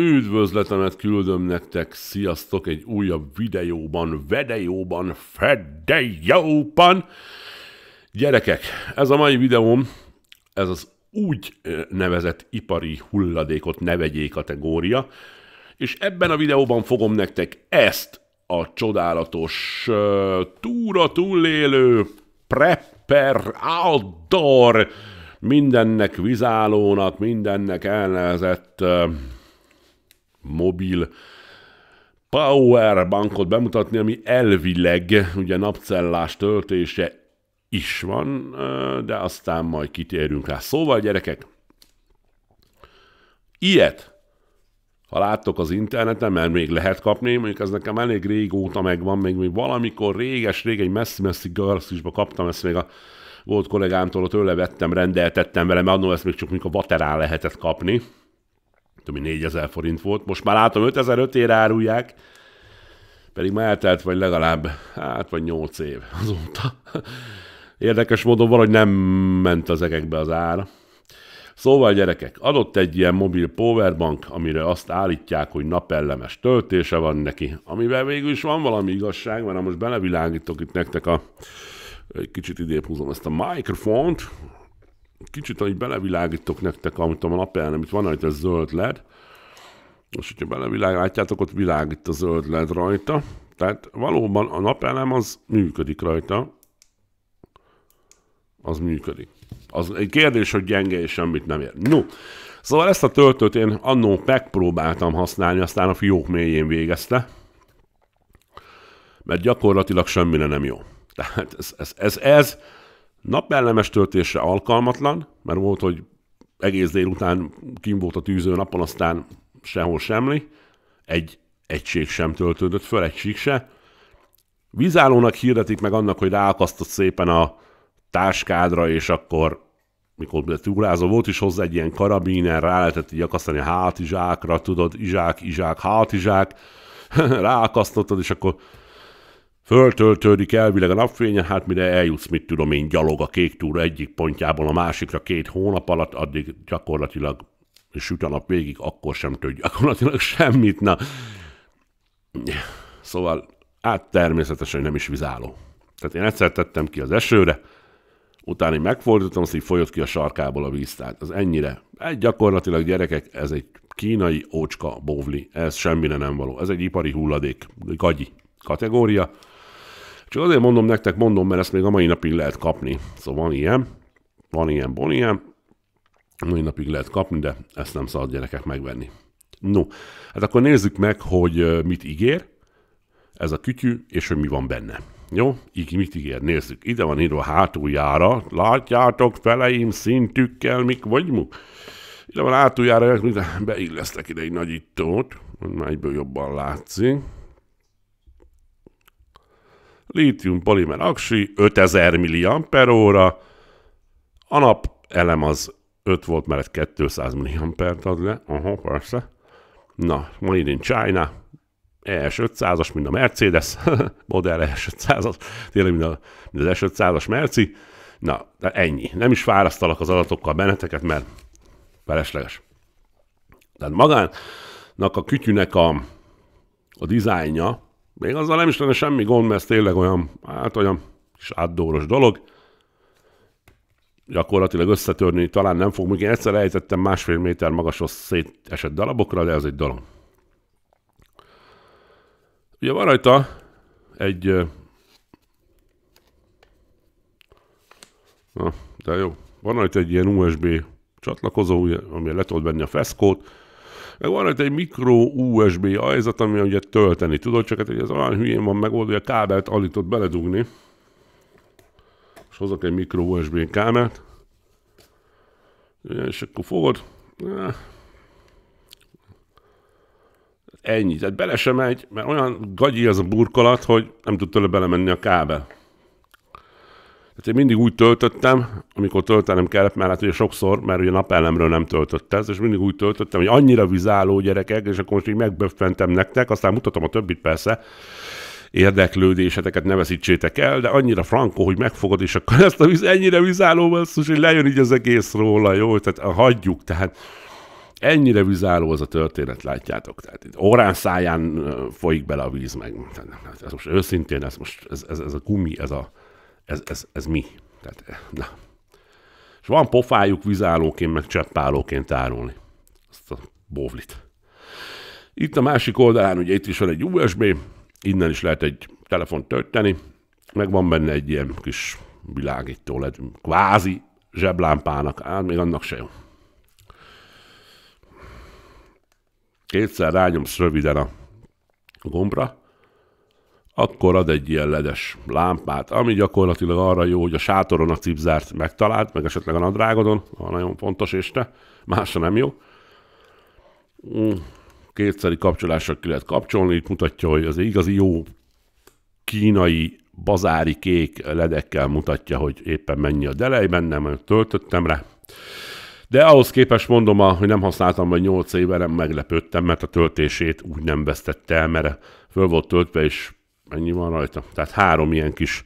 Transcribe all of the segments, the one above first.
Üdvözletemet küldöm nektek, sziasztok egy újabb videóban, videóban, fedejóban. Gyerekek, ez a mai videóm, ez az úgy nevezett ipari hulladékot nevegyé kategória, és ebben a videóban fogom nektek ezt a csodálatos uh, túra túlélő prepper outdoor mindennek vizálónak, mindennek elnevezett uh, mobil bankot bemutatni, ami elvileg ugye napcellás töltése is van, de aztán majd kitérünk rá. Szóval gyerekek, ilyet, ha láttok az interneten, mert még lehet kapni, mondjuk ez nekem elég régóta megvan, még, még valamikor réges-rég egy messzi-messzi garszisba kaptam, ezt még a volt kollégámtól, tőle vettem, rendeltettem vele, mert annól ezt még csak mondjuk a vaterán lehetett kapni, tudom, 4000 forint volt, most már látom 5005 ére árulják, pedig már eltelt vagy legalább, hát vagy 8 év azóta. Érdekes módon valahogy nem ment az egekbe az ára. Szóval gyerekek, adott egy ilyen mobil powerbank, amire azt állítják, hogy napellemes töltése van neki, amivel végül is van valami igazság, mert most belevilágítok itt nektek a... Egy kicsit idébb húzom ezt a mikrofont, kicsit, ahogy belevilágítok nektek, amit a napelem, amit van rajta zöld led, és hogyha belevilágítjátok, ott világít a zöld led rajta, tehát valóban a napelem az működik rajta, az működik. Az egy kérdés, hogy gyenge és semmit nem ér. No, szóval ezt a töltőt én annó megpróbáltam használni, aztán a fiók mélyén végezte, mert gyakorlatilag semmire nem jó. Tehát ez, ez, ez, ez Napellemes töltésre alkalmatlan, mert volt, hogy egész délután kim volt a tűző napon, aztán sehol semmi. Egy egység sem töltődött föl, egy sík se. Vízállónak hirdetik meg annak, hogy ráakasztott szépen a táskádra, és akkor mikor túrázó volt is hozzá egy ilyen karabiner, rá lehetett így akasztani a hátizsákra, tudod, izsák, izsák, hátizsák, ráakasztottad, és akkor Föltöltődik elvileg a napfénye, hát mire eljutsz, mit tudom én, gyalog a kék túra egyik pontjából a másikra két hónap alatt, addig gyakorlatilag süt a nap végig, akkor sem tud gyakorlatilag semmit. Na. Szóval át természetesen nem is vizáló. Tehát én egyszer tettem ki az esőre, utána én megfordítottam, azt így folyott ki a sarkából a víz. Tehát az ennyire. Egy gyakorlatilag gyerekek, ez egy kínai ócska bóvli, ez semmire nem való. Ez egy ipari hulladék, gagyi kategória. Csak azért mondom nektek, mondom, mert ezt még a mai napig lehet kapni. Szóval van ilyen, van ilyen, van ilyen, mai napig lehet kapni, de ezt nem szabad gyerekek megvenni. No, hát akkor nézzük meg, hogy mit ígér ez a kütyű, és hogy mi van benne. Jó, így mit ígér? Nézzük. Ide van írva hátuljára. Látjátok feleim szintükkel, mik vagy vagyunk? Ide van hátuljára, beillesztek ide egy nagyítót, hogy már egyből jobban látszik lítium polimer aksi 5000 óra, a nap elem az 5 volt mellett 200 milliampert ad le, aha, persze. Na, made in China, ES500-as, mint a Mercedes, modell ES500-as, tényleg mint, a, mint az ES500-as Merci. Na, de ennyi. Nem is fárasztalak az adatokkal benneteket, mert felesleges. Tehát magának a kütyűnek a, a dizájnja, még azzal nem is lenne semmi gond, mert ez tényleg olyan, hát olyan kis átdóros dolog. Gyakorlatilag összetörni talán nem fog, még én egyszer ejtettem másfél méter magashoz szétesett darabokra, de ez egy dolog. Ugye van rajta egy... Na, de jó. Van rajta egy ilyen USB csatlakozó, ami le tudod venni a feszkót, meg van egy mikro USB ajzat, ami ugye tölteni tudod, csak hát ez olyan hülyén van megoldva, hogy a kábelt alig tudod beledugni. És hozok egy mikro USB kábelt. És akkor fogod. Ah. Ennyi. Tehát bele sem megy, mert olyan gagyi az a burkolat, hogy nem tud tőle belemenni a kábel. Hát én mindig úgy töltöttem, amikor töltenem kellett, mert hát ugye sokszor, mert ugye napellemről nem töltött ez, és mindig úgy töltöttem, hogy annyira vizáló gyerekek, és akkor most így megböffentem nektek, aztán mutatom a többit persze, érdeklődéseteket ne veszítsétek el, de annyira frankó, hogy megfogod, és akkor ezt a víz, ennyire vizáló basszus, hogy lejön így az egész róla, jó? Tehát ah, hagyjuk, tehát ennyire vizáló az a történet, látjátok. Tehát itt órán száján folyik bele a víz, meg tehát, ez most őszintén, ez most ez, ez, ez a gumi, ez a, ez, ez, ez mi? Tehát, na. És van pofájuk vizálóként, meg cseppálóként árulni. Azt a bóvlit. Itt a másik oldalán, ugye itt is van egy USB, innen is lehet egy telefon tölteni, meg van benne egy ilyen kis világító, lehet, kvázi zseblámpának, áll, még annak se jó. Kétszer rányomsz röviden a gombra, akkor ad egy ilyen ledes lámpát, ami gyakorlatilag arra jó, hogy a sátoron a cipzárt megtalált, meg esetleg a nadrágodon, a nagyon fontos este, másra nem jó. Mm, kétszeri kapcsolásra ki lehet kapcsolni, itt mutatja, hogy az igazi jó kínai bazári kék ledekkel mutatja, hogy éppen mennyi a delejben, nem töltöttem rá. De ahhoz képest mondom, hogy nem használtam vagy 8 éve, nem meglepődtem, mert a töltését úgy nem vesztette el, mert föl volt töltve, és mennyi van rajta? Tehát három ilyen kis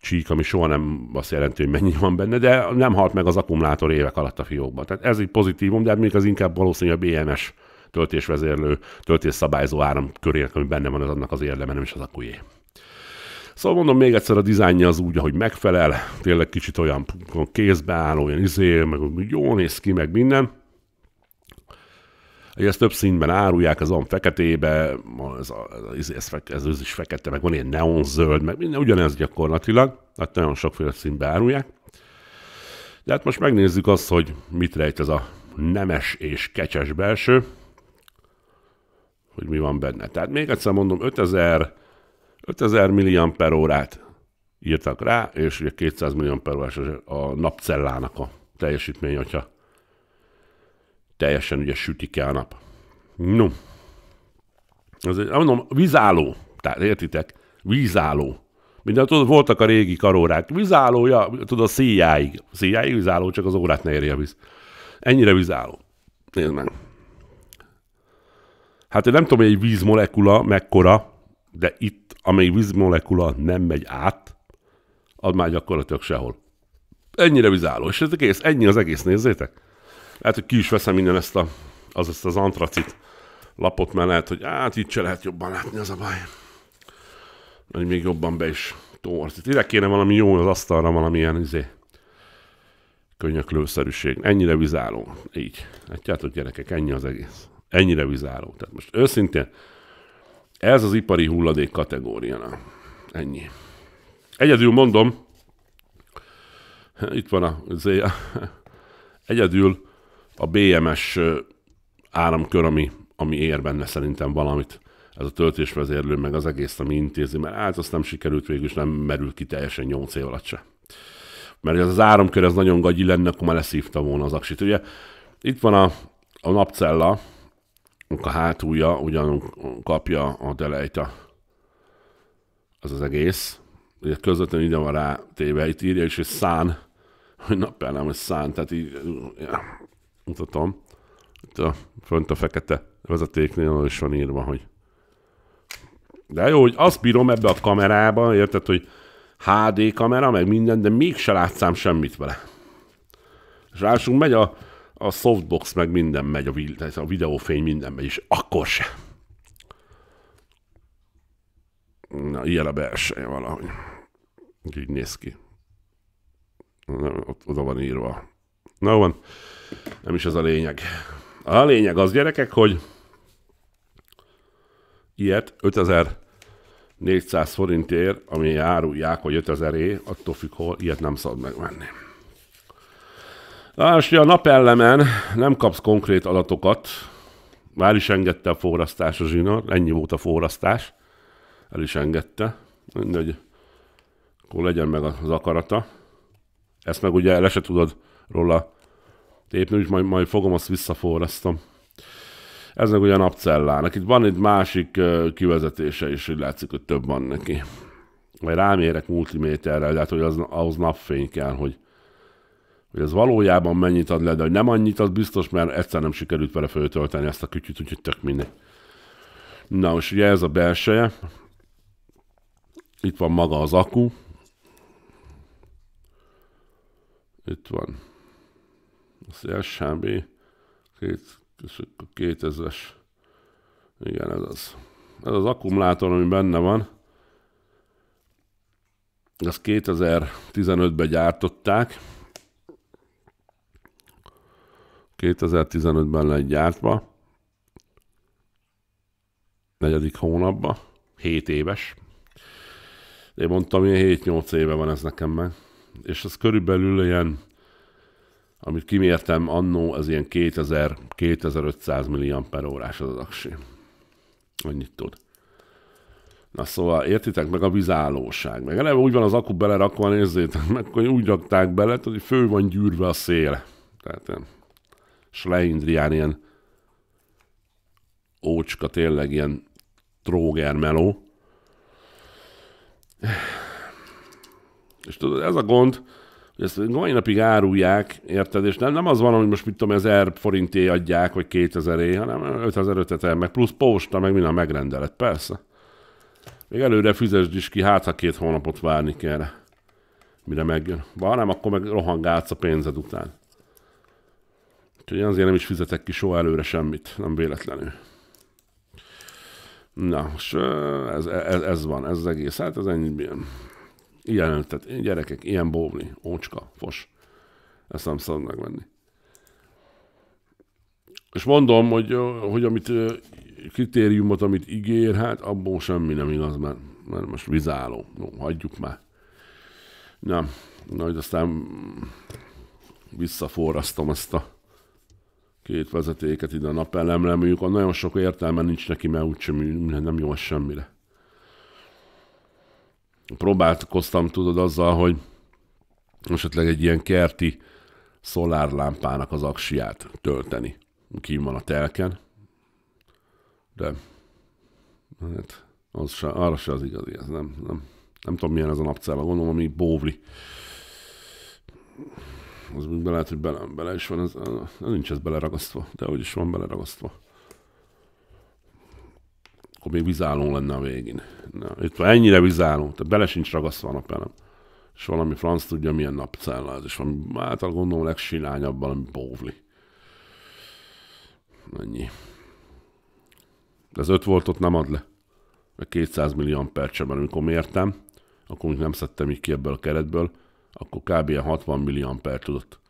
csík, ami soha nem azt jelenti, hogy mennyi van benne, de nem halt meg az akkumulátor évek alatt a fiókban. Tehát ez egy pozitívum, de hát még az inkább valószínűleg a BMS töltésvezérlő, töltésszabályzó áram körének, ami benne van, az annak az érdeme, nem is az akujé. Szóval mondom még egyszer, a dizájnja az úgy, ahogy megfelel, tényleg kicsit olyan kézbeálló, olyan izé, meg úgy jól néz ki, meg minden hogy ezt több színben árulják, ez van feketébe, ez, ez, ez, ez, ez is fekete, meg van ilyen neonzöld, meg minden ugyanez gyakorlatilag, hát nagyon sokféle színben árulják. De hát most megnézzük azt, hogy mit rejt ez a nemes és kecses belső, hogy mi van benne. Tehát még egyszer mondom, 5000, 5000 milliamper órát írtak rá, és ugye 200 milliamper órás a napcellának a teljesítmény, hogyha teljesen ugye sütik el a nap. No, ez egy, mondom, vízálló, tehát értitek, vízálló. Minden, tudod, voltak a régi karórák, vízállója, tudod, a szíjáig. Szíjáig vízálló, csak az órát ne érje víz. Ennyire vízálló. Nézd meg. Hát én nem tudom, hogy egy vízmolekula mekkora, de itt, amely vízmolekula nem megy át, az már gyakorlatilag sehol. Ennyire vizáló, és ez egész, ennyi az egész, nézzétek. Lehet, hogy ki is veszem minden ezt a, az, ezt az antracit lapot, mert lehet, hogy hát itt se lehet jobban látni, az a baj. Hogy még jobban be is torzít. Ide kéne valami jó az asztalra, valamilyen izé, könnyeklőszerűség. Ennyire vizáló. Így. hát, Látjátok gyerekek, ennyi az egész. Ennyire vizáló. Tehát most őszintén, ez az ipari hulladék kategóriana. Ennyi. Egyedül mondom, itt van a, izé, a egyedül a BMS áramkör, ami, ami ér benne szerintem valamit, ez a töltésvezérlő, meg az egész, ami intézi, mert hát azt nem sikerült végül, és nem merült ki teljesen 8 év alatt se. Mert ez az áramkör, ez nagyon gagyi lenne, akkor már leszívta volna az aksit. Ugye itt van a, a napcella, a hátulja ugyanúgy kapja a delejta. Az az egész. Ugye közvetlenül ide van rá téve, itt írja is, hogy szán, hogy nappel nem, hogy szán, tehát így, mutatom. Itt a, fönt a fekete vezetéknél is van írva, hogy de jó, hogy azt bírom ebbe a kamerába, érted, hogy HD kamera, meg minden, de mégse látszám semmit vele. És lássunk, megy a, a softbox, meg minden megy, a, vi- a videófény minden megy, és akkor se. Na, ilyen a belseje valahogy. Így néz ki. Na, ott oda van írva. Na van. Nem is ez a lényeg. A lényeg az, gyerekek, hogy ilyet 5400 forintért, ami árulják, hogy 5000 é, attól függ, hol ilyet nem szabad megvenni. Lásd, a napellemen nem kapsz konkrét adatokat, már is engedte a forrasztás a zsinór, ennyi volt a forrasztás, el is engedte, mindegy, akkor legyen meg az akarata. Ezt meg ugye le se tudod róla lépni, úgyhogy majd, majd fogom, azt visszaforrasztom. Ez meg ugye a napcellának. Itt van egy másik uh, kivezetése is, hogy látszik, hogy több van neki. Majd rámérek multiméterrel, lehet, hogy az, ahhoz napfény kell, hogy, hogy ez valójában mennyit ad le, de hogy nem annyit, az biztos, mert egyszer nem sikerült vele feltölteni ezt a kütyüt, úgyhogy tök mindegy. Na, és ugye ez a belseje. Itt van maga az akku. Itt van az SMB két, 2000-es, igen, ez az. Ez az akkumulátor, ami benne van, az 2015-ben gyártották, 2015-ben lett gyártva, negyedik hónapban, 7 éves. Én mondtam, ilyen 7-8 éve van ez nekem meg. És ez körülbelül ilyen amit kimértem annó, az ilyen 2000-2500 milliamper órás az aksi. Annyit tud. Na szóval értitek meg a vizálóság. Meg eleve úgy van az akku belerakva, nézzétek meg, hogy úgy rakták bele, hogy fő van gyűrve a szél. Tehát Schleindrián ilyen ócska, tényleg ilyen tróger meló. És tudod, ez a gond, ezt mai napig árulják, érted? És nem, nem az van, hogy most mit tudom, 1000 forinté adják, vagy 2000-é, hanem 5500 meg plusz posta, meg minden megrendelet, persze. Még előre fizesd is ki, hát ha két hónapot várni kell, mire megjön. Ha nem, akkor meg rohangálsz a pénzed után. Úgyhogy azért nem is fizetek ki soha előre semmit, nem véletlenül. Na, és ez, e, ez, ez van, ez az egész. Hát ez ennyi. Ilyen, tehát gyerekek, ilyen bóvli, ócska, fos. Ezt nem szabad megvenni. És mondom, hogy, hogy amit kritériumot, amit ígér, hát abból semmi nem igaz, mert, mert most vizáló. No, hagyjuk már. Nem. Na, hogy aztán visszaforrasztom ezt a két vezetéket ide a napelemre, mondjuk nagyon sok értelme nincs neki, mert úgysem nem jó semmire próbálkoztam, tudod, azzal, hogy esetleg egy ilyen kerti szolárlámpának az aksiát tölteni. ki van a telken, de hát az se, arra se az igazi, ez nem, nem, nem tudom milyen ez a napcella, gondolom, ami bóvli. Az még be lehet, hogy bele, bele is van, ez, ez nincs ez beleragasztva, de úgyis van beleragasztva akkor még vizáló lenne a végén. Na, itt van, ennyire vizáló, tehát bele sincs ragasztva a napelem. És valami franc tudja, milyen napcella ez, és valami hát által gondolom legsilányabb valami bóvli. Ennyi. De az 5 voltot nem ad le. A 200 millió mert amikor mértem, akkor még nem szedtem így ki ebből a keretből, akkor kb. 60 millió amper tudott.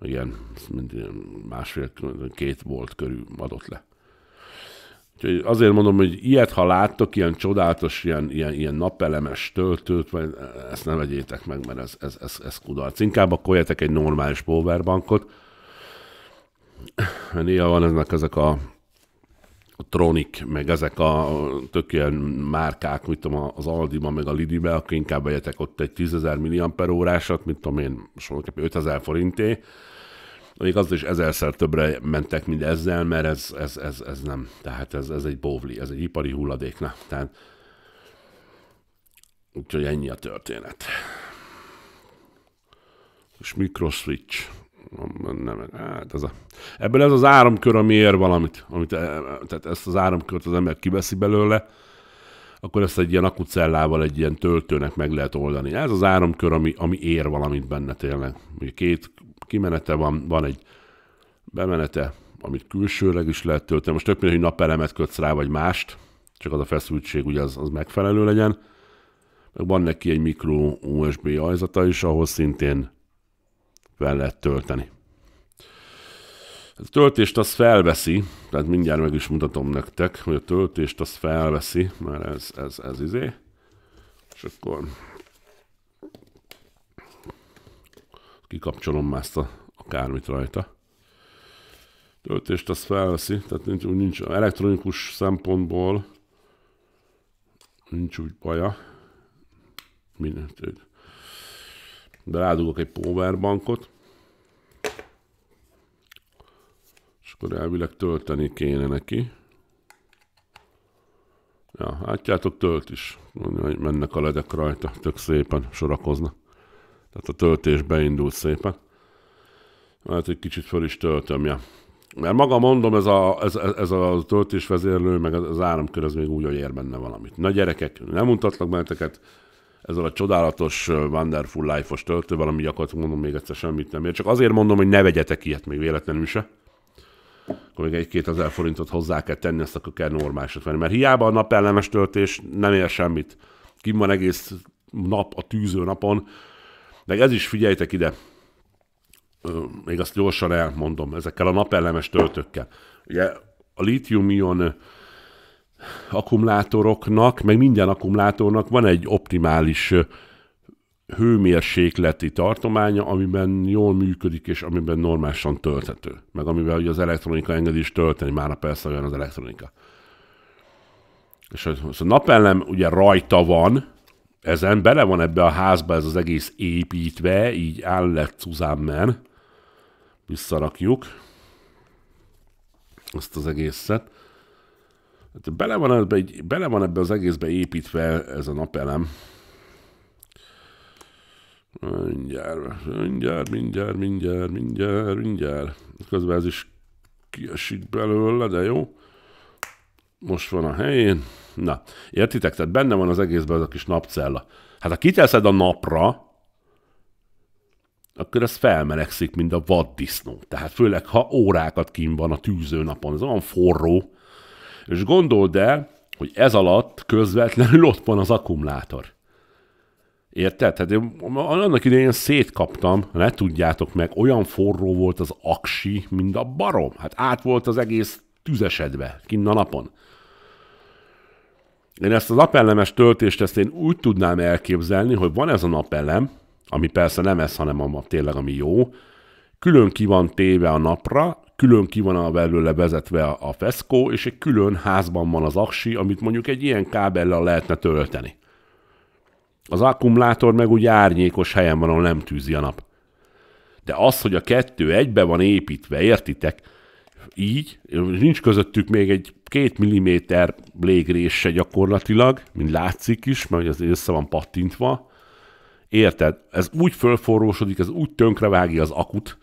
igen, ilyen, mint másfél, két volt körül adott le. Úgyhogy azért mondom, hogy ilyet, ha láttok, ilyen csodálatos, ilyen, ilyen, ilyen napelemes töltőt, vagy e, ezt ne vegyétek meg, mert ez, ez, ez, ez kudarc. Inkább a koljetek egy normális powerbankot. Néha van eznek ezek a, a Tronic, meg ezek a tök ilyen márkák, mint tudom, az aldi meg a Lidl-be, akkor inkább vegyetek ott egy 10.000 mAh-órásat, mint tudom én, sokkal 5.000 forinté, még az is ezerszer többre mentek, mint ezzel, mert ez, ez, ez, ez nem, tehát ez, ez egy bóvli, ez egy ipari hulladék, na. Tehát, úgyhogy ennyi a történet. És mikroswitch, nem, hát ez a, ebből ez az áramkör, ami ér valamit, amit, e, tehát ezt az áramkört az ember kiveszi belőle, akkor ezt egy ilyen akucellával, egy ilyen töltőnek meg lehet oldani. Ez az áramkör, ami, ami ér valamit benne tényleg. Ugye két kimenete van, van egy bemenete, amit külsőleg is lehet tölteni. Most tök mindegy, hogy napelemet kötsz rá, vagy mást, csak az a feszültség ugye az, az megfelelő legyen. Meg van neki egy mikro USB ajzata is, ahol szintén fel lehet tölteni. A töltést az felveszi, tehát mindjárt meg is mutatom nektek, hogy a töltést az felveszi, mert ez, ez, ez izé. És akkor kikapcsolom már ezt a, akármit rajta. Töltést az felveszi, tehát nincs, nincs elektronikus szempontból nincs úgy baja. Mindent. De rádugok egy powerbankot. És akkor elvileg tölteni kéne neki. Ja, látjátok, tölt is. Mennek a ledek rajta, tök szépen sorakoznak. Tehát a töltés beindult szépen. Hát egy kicsit föl is töltöm ja. Mert maga mondom, ez a, ez, ez a töltésvezérlő, meg az áramkör, ez még úgy, hogy ér benne valamit. Na gyerekek, nem mutatlak benneteket ezzel a csodálatos Wonderful Life-os töltővel, ami gyakorlatilag mondom még egyszer semmit nem ér. Csak azért mondom, hogy ne vegyetek ilyet még véletlenül se. Akkor még egy-két ezer forintot hozzá kell tenni, ezt akkor kell normálisat venni. Mert hiába a napellemes töltés nem ér semmit. Kim van egész nap a tűző napon, de ez is figyeljtek ide, még azt gyorsan elmondom, ezekkel a napellemes töltőkkel. Ugye a litium-ion akkumulátoroknak, meg minden akkumulátornak van egy optimális hőmérsékleti tartománya, amiben jól működik, és amiben normálisan tölthető. Meg amivel ugye az elektronika engedi is tölteni, már persze olyan az elektronika. És a napellem ugye rajta van, ezen bele van ebbe a házba ez az egész építve, így áll lett Suzanne Visszarakjuk ezt az egészet. Hát bele van, ebbe, bele van ebbe az egészbe építve ez a napelem. Mindjárt, mindjárt, mindjárt, mindjárt, mindjárt, mindjárt. Közben ez is kiesik belőle, de jó most van a helyén. Na, értitek? Tehát benne van az egészben az a kis napcella. Hát ha kiteszed a napra, akkor ez felmelegszik, mint a vaddisznó. Tehát főleg, ha órákat kim van a tűző napon, ez olyan forró. És gondold el, hogy ez alatt közvetlenül ott van az akkumulátor. Érted? Tehát én annak idején szétkaptam, ne tudjátok meg, olyan forró volt az aksi, mint a barom. Hát át volt az egész tüzesedve, kinn a napon én ezt a napellemes töltést ezt én úgy tudnám elképzelni, hogy van ez a napellem, ami persze nem ez, hanem a, tényleg ami jó, külön ki van téve a napra, külön ki van belőle vezetve a, a feszkó, és egy külön házban van az aksi, amit mondjuk egy ilyen kábellel lehetne tölteni. Az akkumulátor meg úgy árnyékos helyen van, ahol nem tűzi a nap. De az, hogy a kettő egybe van építve, értitek? így, nincs közöttük még egy két milliméter légrése gyakorlatilag, mint látszik is, mert az össze van pattintva. Érted? Ez úgy fölforrósodik, ez úgy tönkrevágja az akut,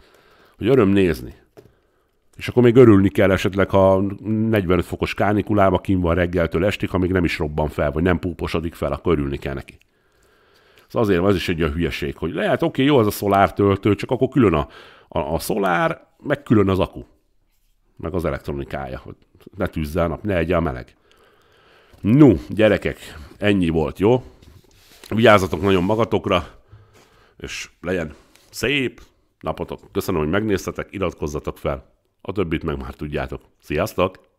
hogy öröm nézni. És akkor még örülni kell esetleg, ha 45 fokos kánikulába kim van reggeltől estig, ha még nem is robban fel, vagy nem púposodik fel, akkor örülni kell neki. Ez azért ez is egy olyan hülyeség, hogy lehet, oké, okay, jó az a szolár töltő, csak akkor külön a, a, a szolár, meg külön az aku meg az elektronikája, hogy ne tűzze a nap, ne egye a meleg. No, gyerekek, ennyi volt, jó? Vigyázzatok nagyon magatokra, és legyen szép napotok. Köszönöm, hogy megnéztetek, iratkozzatok fel. A többit meg már tudjátok. Sziasztok!